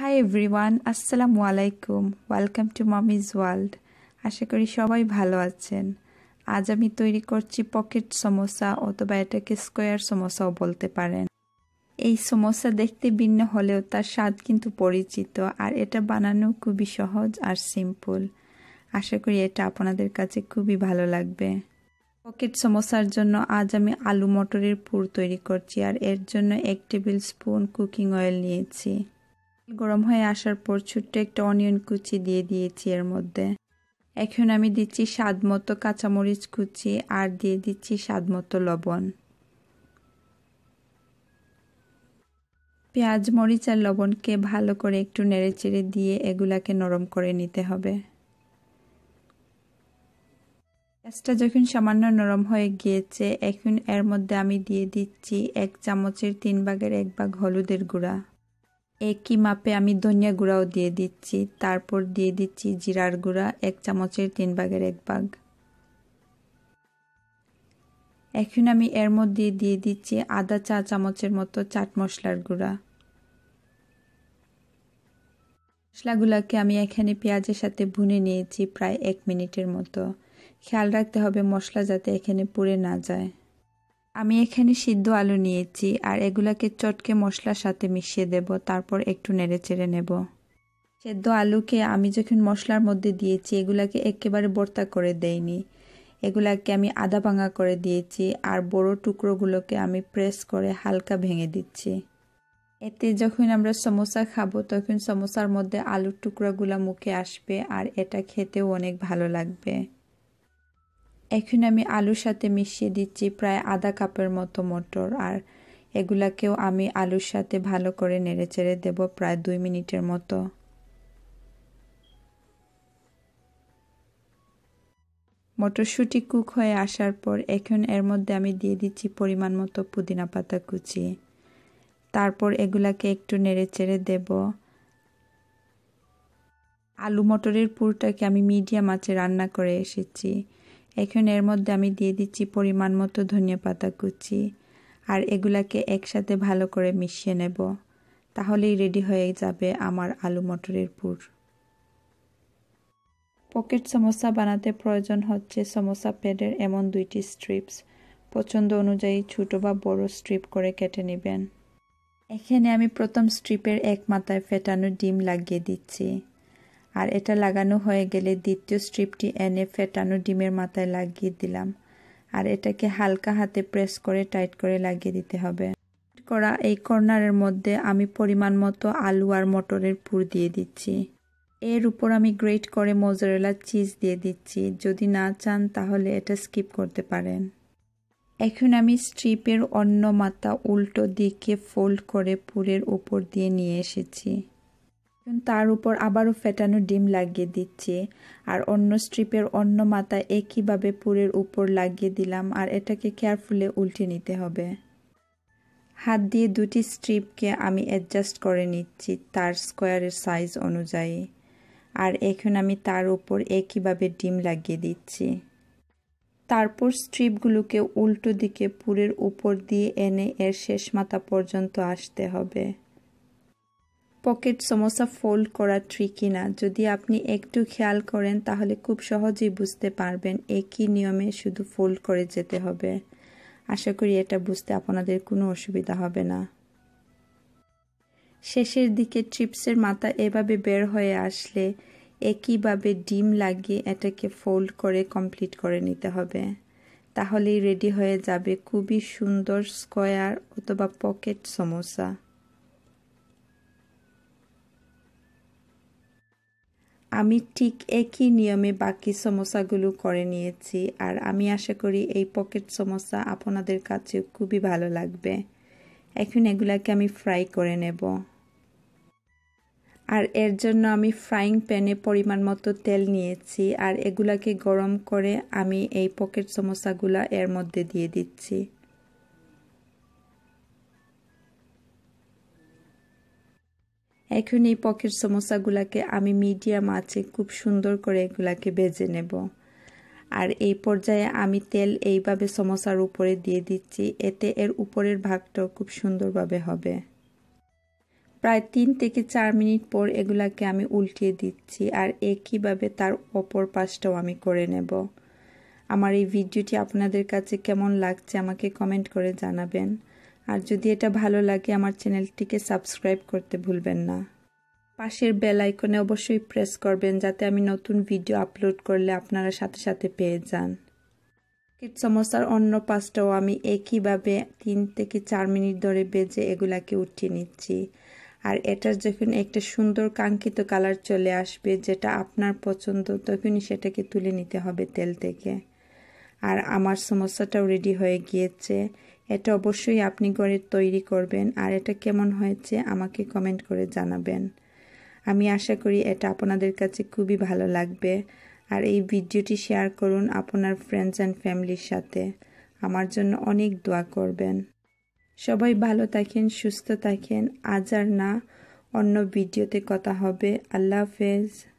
high everyone আসসালামু আলাইকুম welcome to Mommy's World আশা করি সবাই ভালো আছেন আজ আমি তৈরি করছি পকেট সমোসা অথবা এটাকে স্কোয়ার সমোসাও বলতে পারেন এই সমোসা দেখতে ভিন্ন হলেও তার স্বাদ কিন্তু পরিচিত আর এটা বানানো খুবই সহজ আর সিম্পল আশা করি এটা আপনাদের কাছে খুবই ভালো লাগবে পকেট সমোসার জন্য আজ আমি আলু মটরের পুর তৈরি করছি আর এর জন্য এক টেবিল স্পুন কুকিং অয়েল নিয়েছি গরম হয়ে আসার পর ছোট্ট একটা অনিয়ন কুচি দিয়ে দিয়েছি এর মধ্যে এখন আমি দিচ্ছি স্বাদ মতো কাঁচামরিচ কুচি আর দিয়ে দিচ্ছি স্বাদ মতো লবণ পেঁয়াজ মরিচ আর লবণকে ভালো করে একটু নেড়েচেড়ে দিয়ে এগুলাকে নরম করে নিতে হবে পেঁয়াজটা যখন সামান্য নরম হয়ে গিয়েছে এখন এর মধ্যে আমি দিয়ে দিচ্ছি এক চামচের তিন ভাগের এক ভাগ হলুদের গুঁড়া একই মাপে আমি ধনিয়া গুঁড়াও দিয়ে দিচ্ছি তারপর দিয়ে দিচ্ছি জিরার গুঁড়া এক চামচের তিন ভাগের এক ভাগ এখন আমি এর মধ্যে দিয়ে দিচ্ছি আদা চা চামচের মতো চাট মশলার গুঁড়া মশলাগুলোকে আমি এখানে পেঁয়াজের সাথে ভুনে নিয়েছি প্রায় এক মিনিটের মতো খেয়াল রাখতে হবে মশলা যাতে এখানে পুড়ে না যায় আমি এখানে সিদ্ধ আলু নিয়েছি আর এগুলাকে চটকে মশলার সাথে মিশিয়ে দেব তারপর একটু নেড়ে চেড়ে নেব সেদ্ধ আলুকে আমি যখন মশলার মধ্যে দিয়েছি এগুলাকে একেবারে বর্তা করে দেইনি এগুলাকে আমি আদা ভাঙা করে দিয়েছি আর বড় টুকরোগুলোকে আমি প্রেস করে হালকা ভেঙে দিচ্ছি এতে যখন আমরা সমোসা খাবো তখন সমোসার মধ্যে আলুর টুকরাগুলো মুখে আসবে আর এটা খেতেও অনেক ভালো লাগবে এখন আমি আলুর সাথে মিশিয়ে দিচ্ছি প্রায় আধা কাপের মতো মটর আর এগুলাকেও আমি আলুর সাথে ভালো করে নেড়েচেড়ে দেব প্রায় দুই মিনিটের মতো মটরশুঁটি কুক হয়ে আসার পর এখন এর মধ্যে আমি দিয়ে দিচ্ছি পরিমাণ মতো পুদিনা পাতা কুচি তারপর এগুলাকে একটু নেড়েচেড়ে দেব আলু মটরের পুরটাকে আমি মিডিয়াম আঁচে রান্না করে এসেছি এখন এর মধ্যে আমি দিয়ে দিচ্ছি পরিমাণ মতো ধনিয়া পাতা কুচি আর এগুলাকে একসাথে ভালো করে মিশিয়ে নেব তাহলেই রেডি হয়ে যাবে আমার আলু মটরের পুর পকেট সমোসা বানাতে প্রয়োজন হচ্ছে সমোসা প্যাডের এমন দুইটি স্ট্রিপস পছন্দ অনুযায়ী ছোট বা বড় স্ট্রিপ করে কেটে নেবেন এখানে আমি প্রথম স্ট্রিপের এক মাথায় ফেটানো ডিম লাগিয়ে দিচ্ছি আর এটা লাগানো হয়ে গেলে দ্বিতীয় স্ট্রিপটি এনে ফেটানো ডিমের মাথায় লাগিয়ে দিলাম আর এটাকে হালকা হাতে প্রেস করে টাইট করে লাগিয়ে দিতে হবে করা এই কর্নারের মধ্যে আমি পরিমাণ মতো আলু আর মটরের পুর দিয়ে দিচ্ছি এর উপর আমি গ্রেট করে মোজারেলা চিজ দিয়ে দিচ্ছি যদি না চান তাহলে এটা স্কিপ করতে পারেন এখন আমি স্ট্রিপের অন্য মাথা উল্টো দিকে ফোল্ড করে পুরের উপর দিয়ে নিয়ে এসেছি তার উপর আবারও ফেটানো ডিম লাগিয়ে দিচ্ছি আর অন্য স্ট্রিপের অন্য মাথা একইভাবে পুরের উপর লাগিয়ে দিলাম আর এটাকে কেয়ারফুলি উল্টে নিতে হবে হাত দিয়ে দুটি স্ট্রিপকে আমি অ্যাডজাস্ট করে নিচ্ছি তার স্কোয়ারের সাইজ অনুযায়ী আর এখন আমি তার উপর একইভাবে ডিম লাগিয়ে দিচ্ছি তারপর স্ট্রিপগুলোকে উল্টো দিকে পুরের উপর দিয়ে এনে এর শেষ মাথা পর্যন্ত আসতে হবে পকেট সমস্যা ফোল্ড করা ট্রিকি না যদি আপনি একটু খেয়াল করেন তাহলে খুব সহজেই বুঝতে পারবেন একই নিয়মে শুধু ফোল্ড করে যেতে হবে আশা করি এটা বুঝতে আপনাদের কোনো অসুবিধা হবে না শেষের দিকে চিপসের মাথা এভাবে বের হয়ে আসলে একইভাবে ডিম লাগিয়ে এটাকে ফোল্ড করে কমপ্লিট করে নিতে হবে তাহলেই রেডি হয়ে যাবে খুবই সুন্দর স্কোয়ার অথবা পকেট সমোসা আমি ঠিক একই নিয়মে বাকি সমস্যাগুলো করে নিয়েছি আর আমি আশা করি এই পকেট সমস্যা আপনাদের কাছে খুবই ভালো লাগবে এখন এগুলাকে আমি ফ্রাই করে নেব আর এর জন্য আমি ফ্রাইং প্যানে পরিমাণ মতো তেল নিয়েছি আর এগুলাকে গরম করে আমি এই পকেট সমস্যাগুলো এর মধ্যে দিয়ে দিচ্ছি এখন এই পকেট সমস্যাগুলোকে আমি মিডিয়াম আছে খুব সুন্দর করে এগুলাকে বেজে নেব আর এই পর্যায়ে আমি তেল এইভাবে সমসার উপরে দিয়ে দিচ্ছি এতে এর উপরের ভাগটাও খুব সুন্দরভাবে হবে প্রায় তিন থেকে চার মিনিট পর এগুলাকে আমি উল্টিয়ে দিচ্ছি আর একইভাবে তার অপর পাশটাও আমি করে নেব আমার এই ভিডিওটি আপনাদের কাছে কেমন লাগছে আমাকে কমেন্ট করে জানাবেন আর যদি এটা ভালো লাগে আমার চ্যানেলটিকে সাবস্ক্রাইব করতে ভুলবেন না পাশের বেল আইকনে অবশ্যই প্রেস করবেন যাতে আমি নতুন ভিডিও আপলোড করলে আপনারা সাথে সাথে পেয়ে যান কিট সমস্যার অন্য পাঁচটাও আমি একইভাবে তিন থেকে চার মিনিট ধরে বেজে এগুলাকে উঠিয়ে নিচ্ছি আর এটার যখন একটা সুন্দর কাঙ্ক্ষিত কালার চলে আসবে যেটা আপনার পছন্দ তখনই সেটাকে তুলে নিতে হবে তেল থেকে আর আমার সমস্যাটাও রেডি হয়ে গিয়েছে এটা অবশ্যই আপনি করে তৈরি করবেন আর এটা কেমন হয়েছে আমাকে কমেন্ট করে জানাবেন আমি আশা করি এটা আপনাদের কাছে খুবই ভালো লাগবে আর এই ভিডিওটি শেয়ার করুন আপনার ফ্রেন্ডস অ্যান্ড ফ্যামিলির সাথে আমার জন্য অনেক দোয়া করবেন সবাই ভালো থাকেন সুস্থ থাকেন আজ আর না অন্য ভিডিওতে কথা হবে আল্লাহ হাফেজ